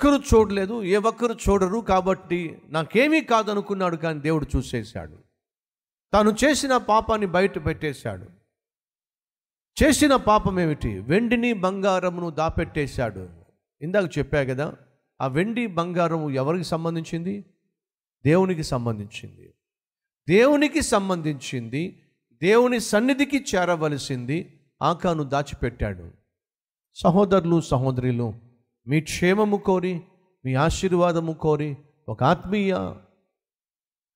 ఒక్కరు చూడలేదు ఏ ఒక్కరు చూడరు కాబట్టి నాకేమీ కాదనుకున్నాడు కానీ దేవుడు చూసేశాడు తాను చేసిన పాపాన్ని బయట పెట్టేశాడు చేసిన పాపం ఏమిటి వెండిని బంగారమును దాపెట్టేశాడు ఇందాక చెప్పా కదా ఆ వెండి బంగారము ఎవరికి సంబంధించింది దేవునికి సంబంధించింది దేవునికి సంబంధించింది దేవుని సన్నిధికి చేరవలసింది ఆకాను దాచిపెట్టాడు సహోదరులు సహోదరులు మీ క్షేమము కోరి మీ ఆశీర్వాదము కోరి ఒక ఆత్మీయ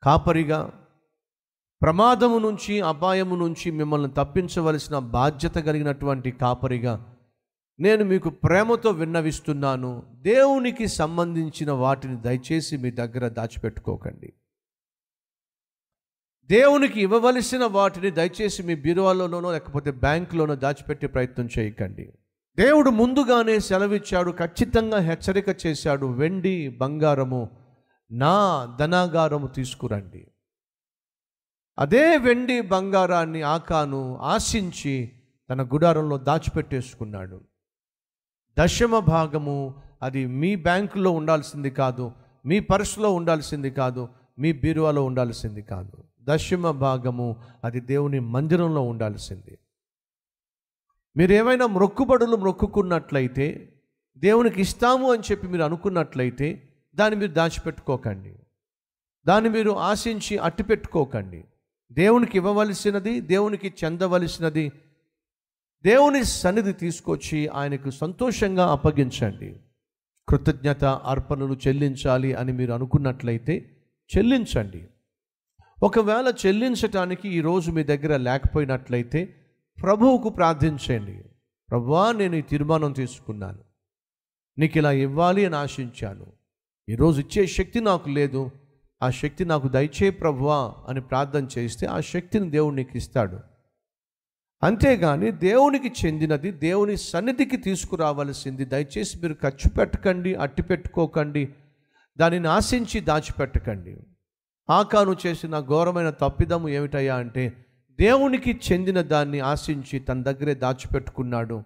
కాపరిగా ప్రమాదము నుంచి అపాయము నుంచి మిమ్మల్ని తప్పించవలసిన బాధ్యత కలిగినటువంటి కాపరిగా నేను మీకు ప్రేమతో విన్నవిస్తున్నాను దేవునికి సంబంధించిన వాటిని దయచేసి మీ దగ్గర దాచిపెట్టుకోకండి దేవునికి ఇవ్వవలసిన వాటిని దయచేసి మీ బీరువాలోనో లేకపోతే బ్యాంకులోనో దాచిపెట్టే ప్రయత్నం చేయకండి దేవుడు ముందుగానే సెలవిచ్చాడు ఖచ్చితంగా హెచ్చరిక చేశాడు వెండి బంగారము నా ధనాగారము తీసుకురండి అదే వెండి బంగారాన్ని ఆకాను ఆశించి తన గుడారంలో దాచిపెట్టేసుకున్నాడు దశమ భాగము అది మీ బ్యాంకులో ఉండాల్సింది కాదు మీ పర్సులో ఉండాల్సింది కాదు మీ బీరువాలో ఉండాల్సింది కాదు దశమ భాగము అది దేవుని మందిరంలో ఉండాల్సింది మీరు ఏమైనా మొక్కుబడులు మొక్కుకున్నట్లయితే దేవునికి ఇస్తాము అని చెప్పి మీరు అనుకున్నట్లయితే దాన్ని మీరు దాచిపెట్టుకోకండి దాన్ని మీరు ఆశించి అట్టు పెట్టుకోకండి దేవునికి ఇవ్వవలసినది దేవునికి చెందవలసినది దేవుని సన్నిధి తీసుకొచ్చి ఆయనకు సంతోషంగా అప్పగించండి కృతజ్ఞత అర్పణలు చెల్లించాలి అని మీరు అనుకున్నట్లయితే చెల్లించండి ఒకవేళ చెల్లించటానికి ఈరోజు మీ దగ్గర లేకపోయినట్లయితే ప్రభువుకు ప్రార్థించండి ప్రభువా నేను ఈ తీర్మానం తీసుకున్నాను నీకు ఇలా ఇవ్వాలి అని ఆశించాను ఈరోజు ఇచ్చే శక్తి నాకు లేదు ఆ శక్తి నాకు దయచే ప్రభువా అని ప్రార్థన చేస్తే ఆ శక్తిని దేవుడు నీకు ఇస్తాడు అంతేగాని దేవునికి చెందినది దేవుని సన్నిధికి తీసుకురావాల్సింది దయచేసి మీరు ఖర్చు పెట్టకండి అట్టి పెట్టుకోకండి దానిని ఆశించి దాచిపెట్టకండి ఆకాను చేసిన ఘోరమైన తప్పిదము ఏమిటయ్యా అంటే దేవునికి చెందిన దాన్ని ఆశించి తన దగ్గరే దాచిపెట్టుకున్నాడు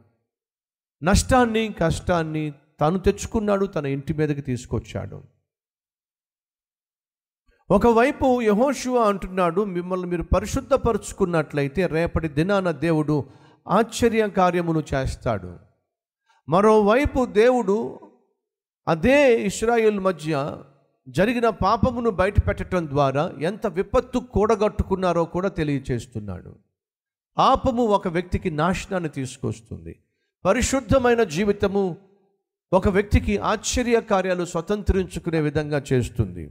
నష్టాన్ని కష్టాన్ని తను తెచ్చుకున్నాడు తన ఇంటి మీదకి తీసుకొచ్చాడు ఒకవైపు యహోశివ అంటున్నాడు మిమ్మల్ని మీరు పరిశుద్ధపరుచుకున్నట్లయితే రేపటి దినాన దేవుడు ఆశ్చర్య కార్యమును చేస్తాడు మరోవైపు దేవుడు అదే ఇస్రాయిల్ మధ్య జరిగిన పాపమును బయటపెట్టడం ద్వారా ఎంత విపత్తు కూడగట్టుకున్నారో కూడా తెలియచేస్తున్నాడు పాపము ఒక వ్యక్తికి నాశనాన్ని తీసుకొస్తుంది పరిశుద్ధమైన జీవితము ఒక వ్యక్తికి ఆశ్చర్య కార్యాలు స్వతంత్రించుకునే విధంగా చేస్తుంది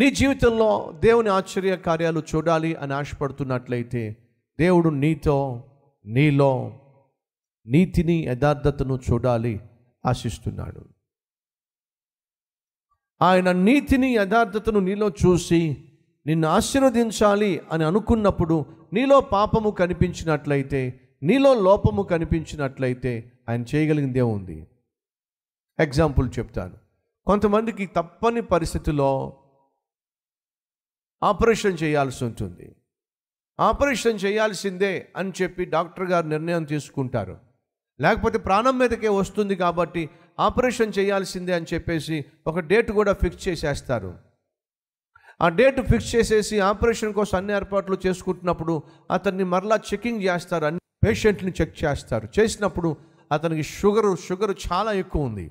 నీ జీవితంలో దేవుని ఆశ్చర్య కార్యాలు చూడాలి అని ఆశపడుతున్నట్లయితే దేవుడు నీతో నీలో నీతిని యథార్థతను చూడాలి ఆశిస్తున్నాడు ఆయన నీతిని యథార్థతను నీలో చూసి నిన్ను ఆశీర్వదించాలి అని అనుకున్నప్పుడు నీలో పాపము కనిపించినట్లయితే నీలో లోపము కనిపించినట్లయితే ఆయన చేయగలిగిందే ఉంది ఎగ్జాంపుల్ చెప్తాను కొంతమందికి తప్పని పరిస్థితిలో ఆపరేషన్ చేయాల్సి ఉంటుంది ఆపరేషన్ చేయాల్సిందే అని చెప్పి డాక్టర్ గారు నిర్ణయం తీసుకుంటారు లేకపోతే ప్రాణం మీదకే వస్తుంది కాబట్టి ఆపరేషన్ చేయాల్సిందే అని చెప్పేసి ఒక డేట్ కూడా ఫిక్స్ చేసేస్తారు ఆ డేట్ ఫిక్స్ చేసేసి ఆపరేషన్ కోసం అన్ని ఏర్పాట్లు చేసుకుంటున్నప్పుడు అతన్ని మరలా చెకింగ్ చేస్తారు అన్ని పేషెంట్ని చెక్ చేస్తారు చేసినప్పుడు అతనికి షుగరు షుగరు చాలా ఎక్కువ ఉంది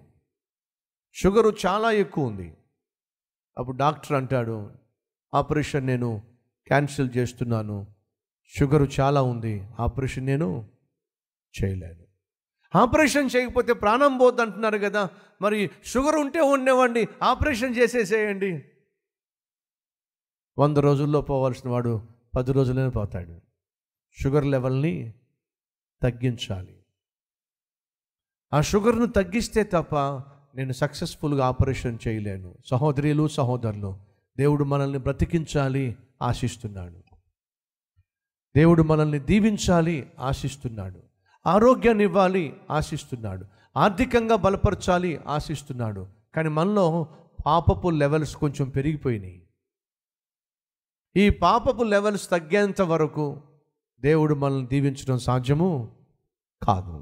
షుగరు చాలా ఎక్కువ ఉంది అప్పుడు డాక్టర్ అంటాడు ఆపరేషన్ నేను క్యాన్సిల్ చేస్తున్నాను షుగరు చాలా ఉంది ఆపరేషన్ నేను చేయలేను ఆపరేషన్ చేయకపోతే ప్రాణం పోద్దు అంటున్నారు కదా మరి షుగర్ ఉంటే ఉండేవాడిని ఆపరేషన్ చేసేసేయండి వంద రోజుల్లో పోవాల్సిన వాడు పది రోజులనే పోతాడు షుగర్ లెవెల్ని తగ్గించాలి ఆ షుగర్ను తగ్గిస్తే తప్ప నేను సక్సెస్ఫుల్గా ఆపరేషన్ చేయలేను సహోదరులు సహోదరులు దేవుడు మనల్ని బ్రతికించాలి ఆశిస్తున్నాడు దేవుడు మనల్ని దీవించాలి ఆశిస్తున్నాడు ఆరోగ్యాన్ని ఇవ్వాలి ఆశిస్తున్నాడు ఆర్థికంగా బలపరచాలి ఆశిస్తున్నాడు కానీ మనలో పాపపు లెవెల్స్ కొంచెం పెరిగిపోయినాయి ఈ పాపపు లెవెల్స్ తగ్గేంత వరకు దేవుడు మనల్ని దీవించడం సాధ్యము కాదు